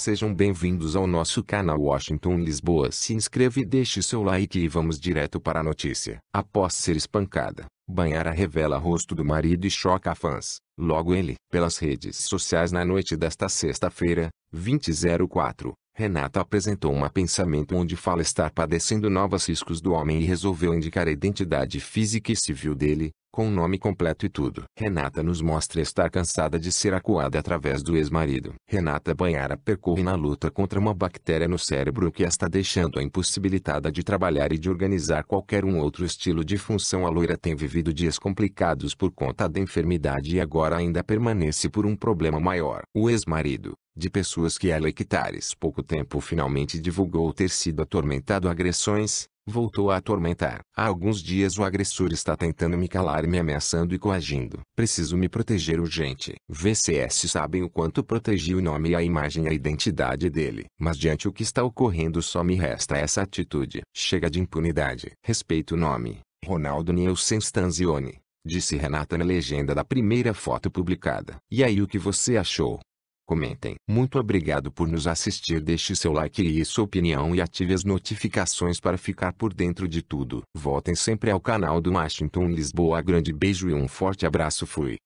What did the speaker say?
Sejam bem-vindos ao nosso canal Washington Lisboa. Se inscreva e deixe seu like e vamos direto para a notícia. Após ser espancada, Banhara revela rosto do marido e choca fãs. Logo ele, pelas redes sociais na noite desta sexta-feira, 2004, Renata apresentou um pensamento onde fala estar padecendo novos riscos do homem e resolveu indicar a identidade física e civil dele, com o nome completo e tudo. Renata nos mostra estar cansada de ser acuada através do ex-marido. Renata Banhara percorre na luta contra uma bactéria no cérebro que a está deixando-a impossibilitada de trabalhar e de organizar qualquer um outro estilo de função. A loira tem vivido dias complicados por conta da enfermidade e agora ainda permanece por um problema maior. O ex-marido, de pessoas que ela e Quitares pouco tempo finalmente divulgou ter sido atormentado agressões, voltou a atormentar. Há alguns dias o agressor está tentando me calar me ameaçando e coagindo. Preciso me proteger urgente. VCS sabem o quanto protegi o nome e a imagem e a identidade dele. Mas diante o que está ocorrendo só me resta essa atitude. Chega de impunidade. Respeito o nome. Ronaldo Nielsen Stanzioni. Disse Renata na legenda da primeira foto publicada. E aí o que você achou? comentem. Muito obrigado por nos assistir. Deixe seu like e sua opinião e ative as notificações para ficar por dentro de tudo. Voltem sempre ao canal do Washington Lisboa. Grande beijo e um forte abraço. Fui.